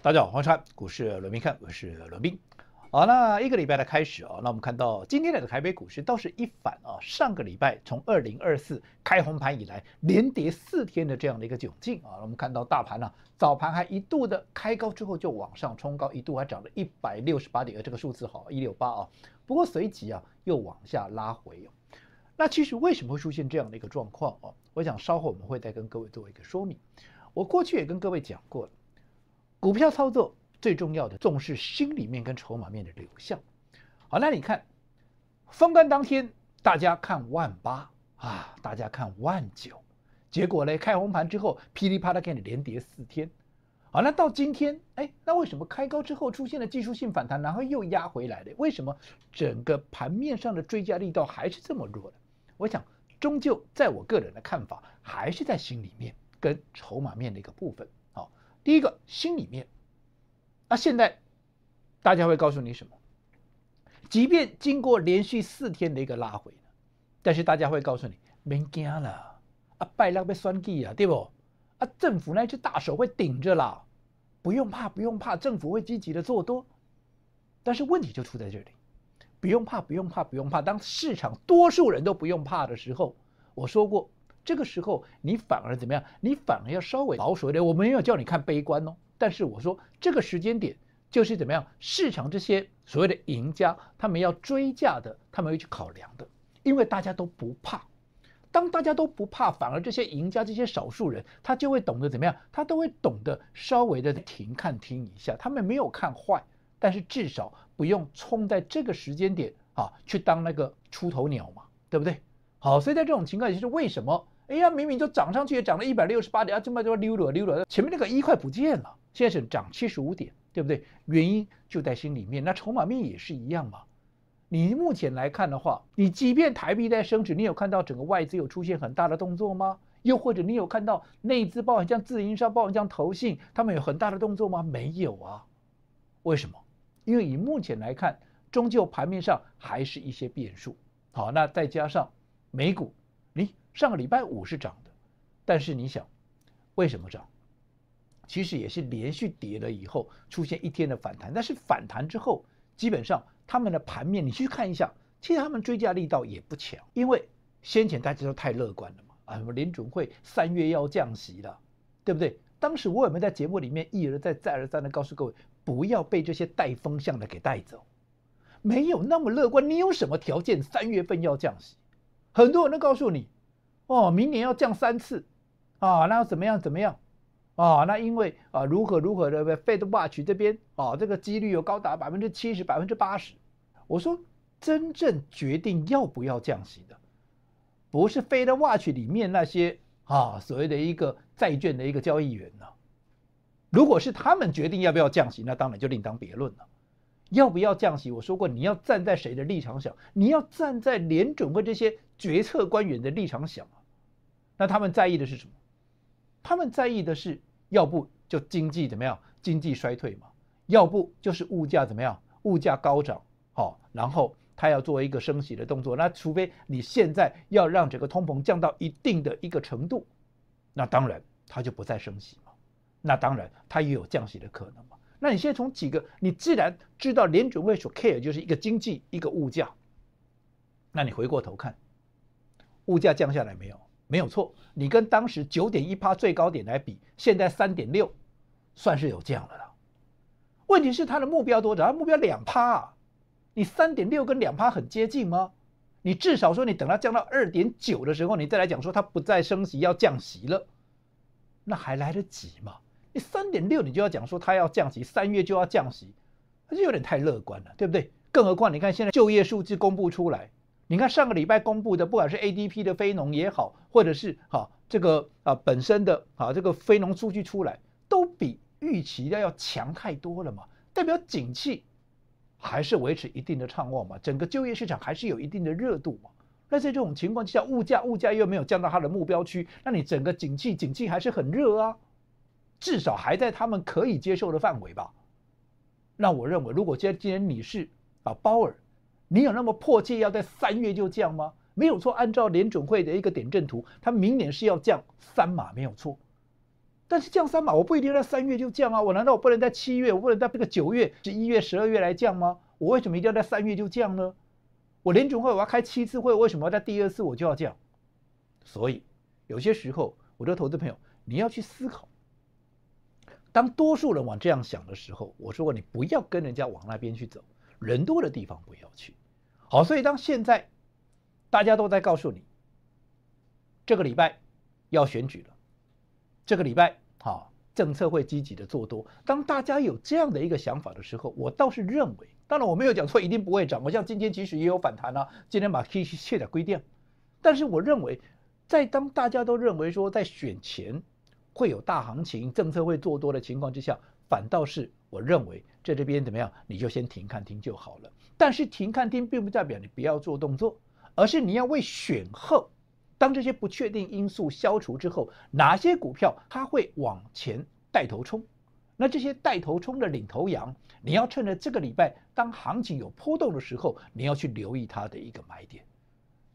大家好，欢迎收看股市罗宾看，我是罗宾。好，那一个礼拜的开始啊，那我们看到今天的台北股市倒是一反啊，上个礼拜从二零二四开红盘以来，连跌四天的这样的一个窘境啊。我们看到大盘呢，早盘还一度的开高之后就往上冲高，一度还涨了一百六十八点，这个数字好一六八啊。不过随即啊又往下拉回。那其实为什么会出现这样的一个状况啊？我想稍后我们会再跟各位做一个说明。我过去也跟各位讲过。股票操作最重要的，总是心里面跟筹码面的流向。好，那你看，封关当天，大家看万八啊，大家看万九，结果呢，开红盘之后，噼里啪啦给你连跌四天。好，那到今天，哎，那为什么开高之后出现了技术性反弹，然后又压回来了？为什么整个盘面上的追加力道还是这么弱的？我想，终究在我个人的看法，还是在心里面跟筹码面的一个部分。第一个心里面，啊，现在大家会告诉你什么？即便经过连续四天的一个拉回，但是大家会告诉你，别惊了，啊，拜量被算住啊，对不？啊，政府那只大手会顶着啦，不用怕，不用怕，政府会积极的做多。但是问题就出在这里，不用怕，不用怕，不用怕。当市场多数人都不用怕的时候，我说过。这个时候你反而怎么样？你反而要稍微保守一点。我没有叫你看悲观哦，但是我说这个时间点就是怎么样？市场这些所谓的赢家，他们要追价的，他们会去考量的，因为大家都不怕。当大家都不怕，反而这些赢家这些少数人，他就会懂得怎么样？他都会懂得稍微的停看听一下。他们没有看坏，但是至少不用冲在这个时间点啊，去当那个出头鸟嘛，对不对？好，所以在这种情况下，就是为什么？哎呀，明明就涨上去，也涨了一百六十八点，啊，这么这么溜了溜了，前面那个一块不见了，现在是涨七十五点，对不对？原因就在心里面。那筹码面也是一样嘛。你目前来看的话，你即便台币在升值，你有看到整个外资有出现很大的动作吗？又或者你有看到内资包含像自营、商、包含像投信，他们有很大的动作吗？没有啊。为什么？因为以目前来看，终究盘面上还是一些变数。好，那再加上美股，你。上个礼拜五是涨的，但是你想，为什么涨？其实也是连续跌了以后出现一天的反弹，但是反弹之后，基本上他们的盘面你去看一下，其实他们追加力道也不强，因为先前大家都太乐观了嘛，啊什么联准会三月要降息了，对不对？当时我有没有在节目里面一而再再而三的告诉各位，不要被这些带风向的给带走，没有那么乐观，你有什么条件三月份要降息？很多人都告诉你。哦，明年要降三次，啊，那要怎么样怎么样，啊，那因为啊，如何如何的，Fed Watch 这边啊，这个几率有高达百分之七十、百分之八十。我说，真正决定要不要降息的，不是 Fed Watch 里面那些啊所谓的一个债券的一个交易员呢。如果是他们决定要不要降息，那当然就另当别论了。要不要降息？我说过，你要站在谁的立场想？你要站在联准会这些决策官员的立场想。那他们在意的是什么？他们在意的是，要不就经济怎么样，经济衰退嘛；要不就是物价怎么样，物价高涨，好，然后他要做一个升息的动作。那除非你现在要让整个通膨降到一定的一个程度，那当然他就不再升息嘛。那当然他也有降息的可能嘛。那你现在从几个，你既然知道联准会所 care 就是一个经济，一个物价，那你回过头看，物价降下来没有？没有错，你跟当时九点一趴最高点来比，现在三点六，算是有降了的。问题是他的目标多少？他目标两趴，啊，你三点六跟两趴很接近吗？你至少说你等它降到二点九的时候，你再来讲说它不再升息要降息了，那还来得及吗？你三点六你就要讲说它要降息，三月就要降息，那就有点太乐观了，对不对？更何况你看现在就业数据公布出来。你看上个礼拜公布的，不管是 ADP 的非农也好，或者是哈这个啊本身的啊这个非农数据出来，都比预期要要强太多了嘛。代表景气还是维持一定的畅旺嘛，整个就业市场还是有一定的热度嘛。那在这种情况下，物价物价又没有降到它的目标区，那你整个景气景气还是很热啊，至少还在他们可以接受的范围吧。那我认为，如果今天今天你是啊鲍尔。你有那么迫切要在三月就降吗？没有错，按照联准会的一个点阵图，它明年是要降三码，没有错。但是降三码，我不一定在三月就降啊！我难道我不能在七月，我不能在这个九月、十一月、十二月来降吗？我为什么一定要在三月就降呢？我联准会我要开七次会，为什么要在第二次我就要降？所以，有些时候，我的投资朋友，你要去思考。当多数人往这样想的时候，我说过你不要跟人家往那边去走，人多的地方不要去。好，所以当现在，大家都在告诉你，这个礼拜要选举了，这个礼拜好政策会积极的做多。当大家有这样的一个想法的时候，我倒是认为，当然我没有讲错，一定不会涨。我像今天其实也有反弹啊，今天把 K 线卸掉归掉。但是我认为，在当大家都认为说在选前会有大行情，政策会做多的情况之下。反倒是我认为在这边怎么样，你就先停看听就好了。但是停看听并不代表你不要做动作，而是你要为选后，当这些不确定因素消除之后，哪些股票它会往前带头冲。那这些带头冲的领头羊，你要趁着这个礼拜当行情有波动的时候，你要去留意它的一个买点。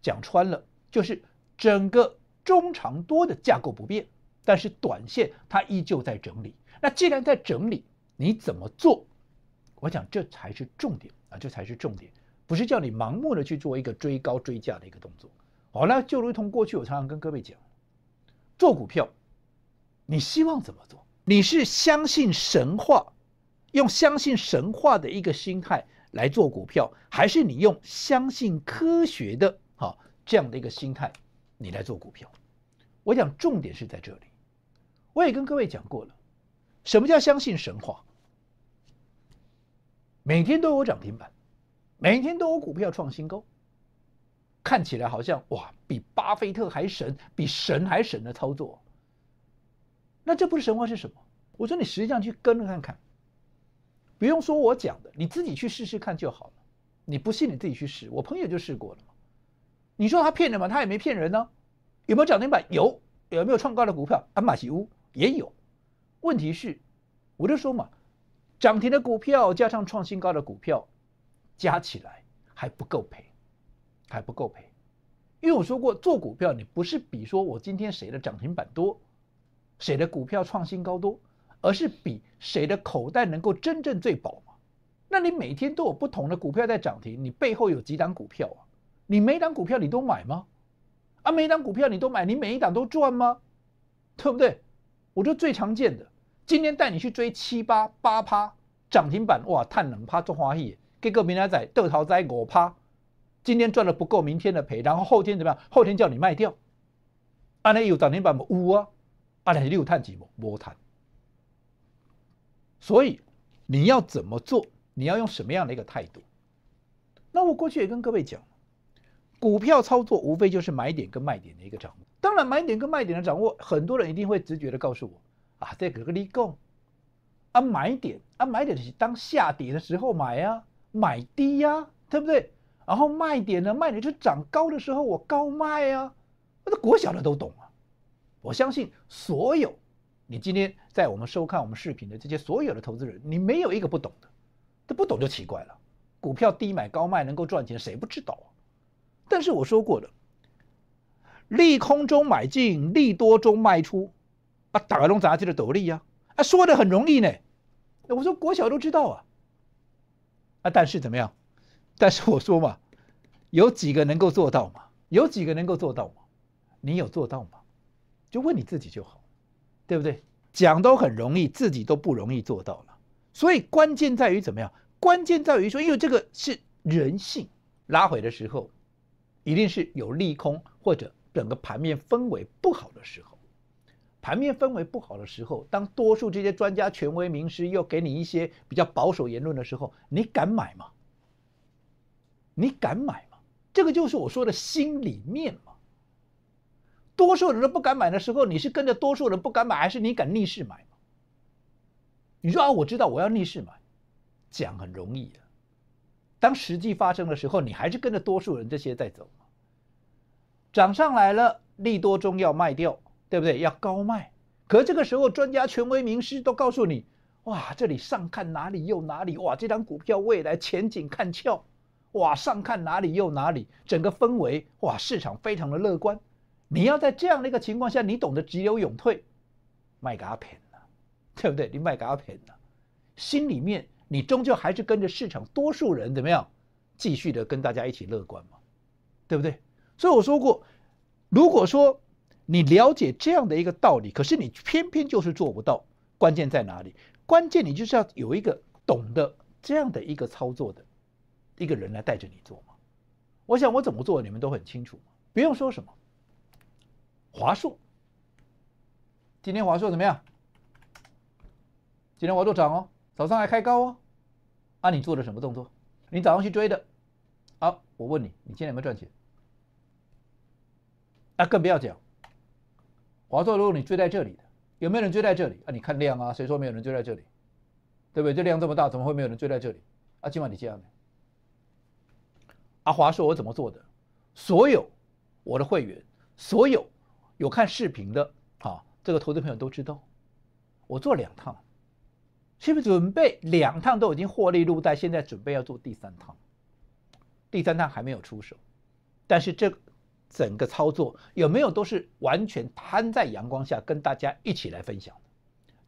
讲穿了，就是整个中长多的架构不变。但是短线它依旧在整理，那既然在整理，你怎么做？我想这才是重点啊，这才是重点，不是叫你盲目的去做一个追高追价的一个动作。好，那就如同过去我常常跟各位讲，做股票，你希望怎么做？你是相信神话，用相信神话的一个心态来做股票，还是你用相信科学的哈这样的一个心态，你来做股票？我想重点是在这里。我也跟各位讲过了，什么叫相信神话？每天都有涨停板，每天都有股票创新高，看起来好像哇，比巴菲特还神，比神还神的操作。那这不是神话是什么？我说你实际上去跟看看，不用说我讲的，你自己去试试看就好了。你不信你自己去试，我朋友就试过了。你说他骗人吗？他也没骗人呢。有没有涨停板？有。有没有创高的股票？安马西乌。也有，问题是，我就说嘛，涨停的股票加上创新高的股票，加起来还不够赔，还不够赔。因为我说过，做股票你不是比说我今天谁的涨停板多，谁的股票创新高多，而是比谁的口袋能够真正最饱嘛。那你每天都有不同的股票在涨停，你背后有几档股票啊？你每档股票你都买吗？啊，每档股票你都买，你每一档都赚吗？对不对？我得最常见的，今天带你去追七八八趴涨停板，哇，探冷趴、做花系，给个明仔仔豆桃灾五趴，今天赚的不够，明天的赔，然后后天怎么样？后天叫你卖掉，安那有涨停板吗？有啊，安那是六探几毛，无探。所以你要怎么做？你要用什么样的一个态度？那我过去也跟各位讲，股票操作无非就是买点跟卖点的一个掌握。当然，买点跟卖点的掌握，很多人一定会直觉的告诉我啊，个个里贡啊买点啊买点是当下跌的时候买啊买低呀，对不对？然后卖点呢，卖点是涨高的时候我高卖啊，那国小的都懂啊。我相信所有你今天在我们收看我们视频的这些所有的投资人，你没有一个不懂的，这不懂就奇怪了。股票低买高卖能够赚钱，谁不知道啊？但是我说过的。利空中买进，利多中卖出，啊，打个龙杂技的得利呀！啊，说的很容易呢，我说国小都知道啊，啊，但是怎么样？但是我说嘛，有几个能够做到嘛？有几个能够做到嘛？你有做到吗？就问你自己就好，对不对？讲都很容易，自己都不容易做到了。所以关键在于怎么样？关键在于说，因为这个是人性，拉回的时候一定是有利空或者。整个盘面氛围不好的时候，盘面氛围不好的时候，当多数这些专家权威名师又给你一些比较保守言论的时候，你敢买吗？你敢买吗？这个就是我说的心里面嘛。多数人都不敢买的时候，你是跟着多数人不敢买，还是你敢逆势买吗？你说啊，我知道我要逆势买，讲很容易的。当实际发生的时候，你还是跟着多数人这些在走。涨上来了，利多中要卖掉，对不对？要高卖。可这个时候，专家、权威、名师都告诉你：，哇，这里上看哪里又哪里，哇，这张股票未来前景看俏，哇，上看哪里又哪里，整个氛围哇，市场非常的乐观。你要在这样的一个情况下，你懂得急流勇退，卖给他平了，对不对？你卖给他平了，心里面你终究还是跟着市场多数人怎么样，继续的跟大家一起乐观嘛，对不对？所以我说过，如果说你了解这样的一个道理，可是你偏偏就是做不到，关键在哪里？关键你就是要有一个懂得这样的一个操作的一个人来带着你做嘛。我想我怎么做，你们都很清楚，不用说什么。华硕，今天华硕怎么样？今天华硕涨哦，早上还开高哦。啊，你做了什么动作？你早上去追的。好，我问你，你今天有没有赚钱？那更不要讲。华硕，如果你追在这里的，有没有人追在这里？啊，你看量啊，谁说没有人追在这里？对不对？这量这么大，怎么会没有人追在这里？啊，今晚你这样。阿华说，我怎么做的？所有我的会员，所有有看视频的啊，这个投资朋友都知道，我做两趟，是不是准备两趟都已经获利入袋？现在准备要做第三趟，第三趟还没有出手，但是这。整个操作有没有都是完全摊在阳光下跟大家一起来分享的？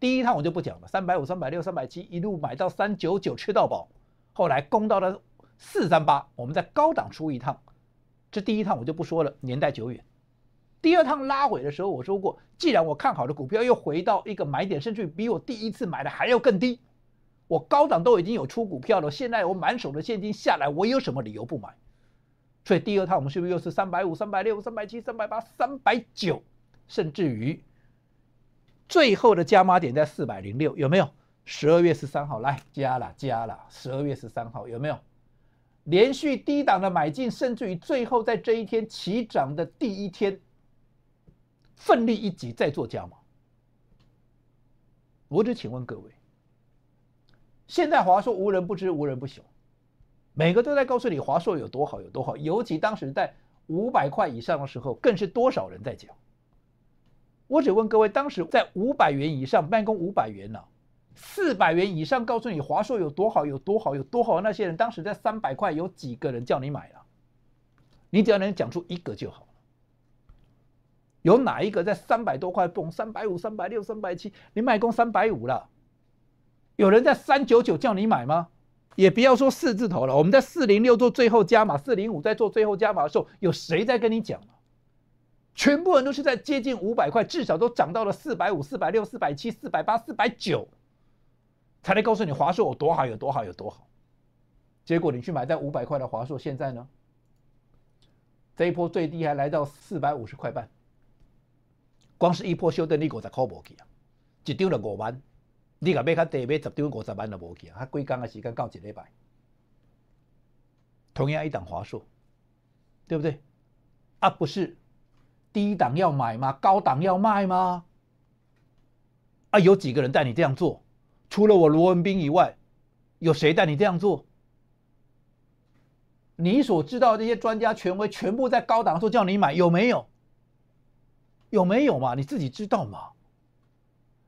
第一趟我就不讲了，三百五、三百六、三百七一路买到三九九吃到饱，后来攻到了四三八，我们在高档出一趟。这第一趟我就不说了，年代久远。第二趟拉尾的时候我说过，既然我看好的股票又回到一个买点，甚至比我第一次买的还要更低，我高档都已经有出股票了，现在我满手的现金下来，我有什么理由不买？所以第二套我们是不是又是三百五、三百六、三百七、三百八、三百九，甚至于最后的加码点在四百零六，有没有？十二月十三号来加了，加了。十二月十三号有没有连续低档的买进，甚至于最后在这一天起涨的第一天奋力一击再做加码？我只请问各位，现在华硕无人不知，无人不晓。每个都在告诉你华硕有多好，有多好。尤其当时在五百块以上的时候，更是多少人在讲。我只问各位，当时在五百元以上卖公五百元呢？四百元以上，告诉你华硕有多好，有多好，有多好。那些人当时在三百块，有几个人叫你买啊？你只要能讲出一个就好了。有哪一个在三百多块蹦三百五、三百六、三百七？你卖公三百五了，有人在三九九叫你买吗？也不要说四字头了，我们在四零六做最后加码，四零五在做最后加码的时候，有谁在跟你讲啊？全部人都是在接近五百块，至少都涨到了四百五、四百六、四百七、四百八、四百九，才能告诉你华硕有多好、有多好、有多好。结果你去买在五百块的华硕，现在呢，这一波最低还来到四百五十块半，光是一波修单你 o 在考不起啊，就丢了五万。你若买较低，买十张五十万都无见，啊，几工个时间到一礼拜。同样一档华硕，对不对？啊，不是，低档要买吗？高档要卖吗？啊，有几个人带你这样做？除了我罗文斌以外，有谁带你这样做？你所知道这些专家权威，全部在高档说叫你买，有没有？有没有嘛？你自己知道嘛？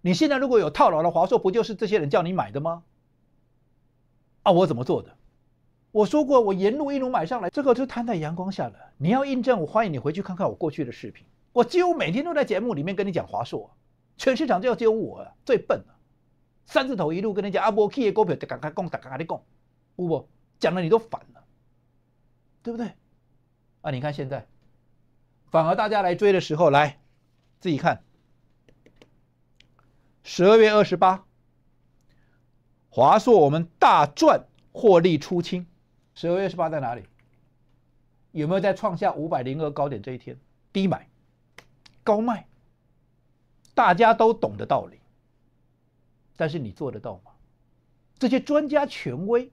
你现在如果有套牢的华硕，不就是这些人叫你买的吗？啊，我怎么做的？我说过，我沿路一路买上来，这个就摊在阳光下了。你要印证，我欢迎你回去看看我过去的视频。我几乎每天都在节目里面跟你讲华硕，全市场就只有我最笨了，三字头一路跟你讲啊，我气的股票，大家讲，大家讲，有讲的你都烦了，对不对？啊，你看现在，反而大家来追的时候，来自己看。十二月二十八，华硕我们大赚获利出清。十二月十八在哪里？有没有在创下五百零二高点这一天低买高卖？大家都懂得道理，但是你做得到吗？这些专家权威，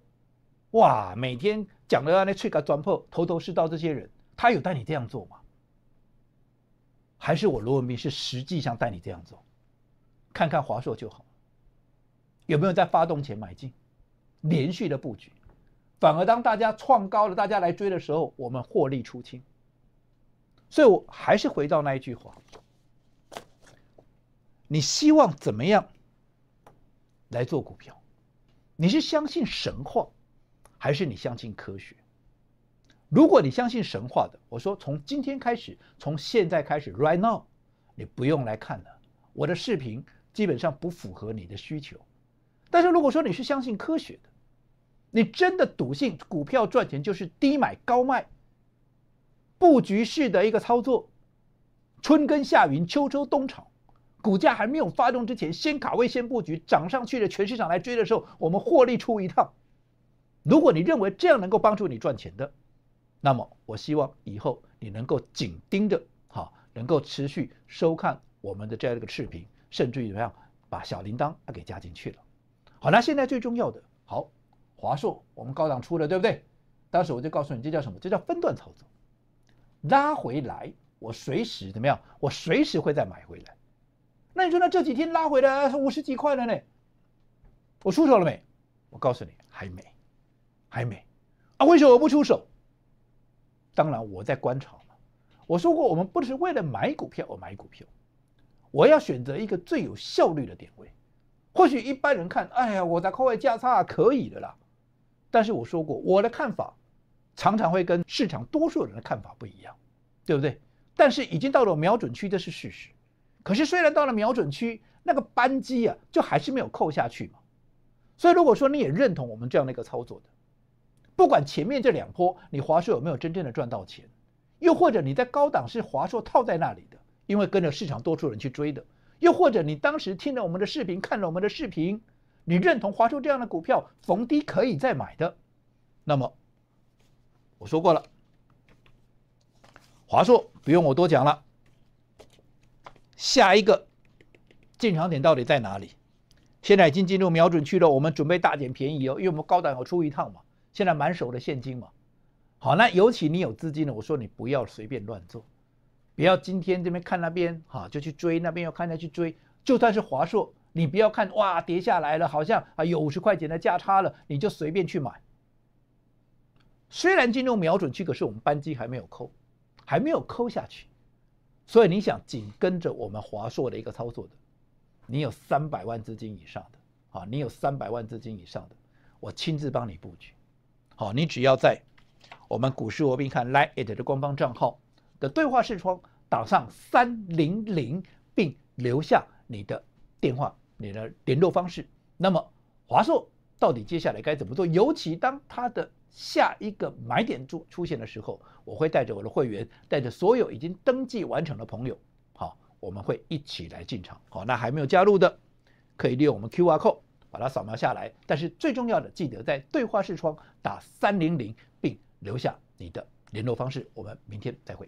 哇，每天讲的要那吹个钻破头头是道，这些人他有带你这样做吗？还是我罗文斌是实际上带你这样做？看看华硕就好，有没有在发动前买进，连续的布局。反而当大家创高了，大家来追的时候，我们获利出清。所以，我还是回到那一句话：，你希望怎么样来做股票？你是相信神话，还是你相信科学？如果你相信神话的，我说从今天开始，从现在开始，right now，你不用来看了，我的视频。基本上不符合你的需求，但是如果说你是相信科学的，你真的笃信股票赚钱就是低买高卖，布局式的一个操作，春耕夏耘秋收冬藏，股价还没有发动之前先卡位先布局，涨上去的全市场来追的时候，我们获利出一趟。如果你认为这样能够帮助你赚钱的，那么我希望以后你能够紧盯着，哈，能够持续收看我们的这样一个视频。甚至于怎么样，把小铃铛啊给加进去了。好那现在最重要的好，华硕我们高档出了，对不对？当时我就告诉你，这叫什么？这叫分段操作，拉回来，我随时怎么样？我随时会再买回来。那你说那这几天拉回来，它五十几块了呢，我出手了没？我告诉你，还没，还没。啊，为什么我不出手？当然我在观察嘛。我说过，我们不是为了买股票而买股票。我要选择一个最有效率的点位，或许一般人看，哎呀，我在扣位价差可以的啦。但是我说过，我的看法常常会跟市场多数人的看法不一样，对不对？但是已经到了瞄准区这是事实。可是虽然到了瞄准区，那个扳机啊，就还是没有扣下去嘛。所以如果说你也认同我们这样的一个操作的，不管前面这两波你华硕有没有真正的赚到钱，又或者你在高档是华硕套在那里的。因为跟着市场多数人去追的，又或者你当时听了我们的视频，看了我们的视频，你认同华硕这样的股票逢低可以再买的，那么我说过了，华硕不用我多讲了。下一个进场点到底在哪里？现在已经进入瞄准区了，我们准备大捡便宜哦，因为我们高档要出一趟嘛，现在满手的现金嘛。好，那尤其你有资金的，我说你不要随便乱做。不要今天这边看那边，哈，就去追那边又看下去追。就算是华硕，你不要看哇，跌下来了，好像啊有五十块钱的价差了，你就随便去买。虽然进入瞄准区，可是我们扳机还没有扣，还没有扣下去。所以你想紧跟着我们华硕的一个操作的，你有三百万资金以上的，啊，你有三百万资金以上的，我亲自帮你布局。好，你只要在我们股市我兵看 like t 的官方账号。的对话视窗打上三零零，并留下你的电话、你的联络方式。那么华硕到底接下来该怎么做？尤其当它的下一个买点出出现的时候，我会带着我的会员，带着所有已经登记完成的朋友，好，我们会一起来进场。好，那还没有加入的，可以利用我们 Q R code 把它扫描下来。但是最重要的，记得在对话视窗打三零零，并留下你的联络方式。我们明天再会。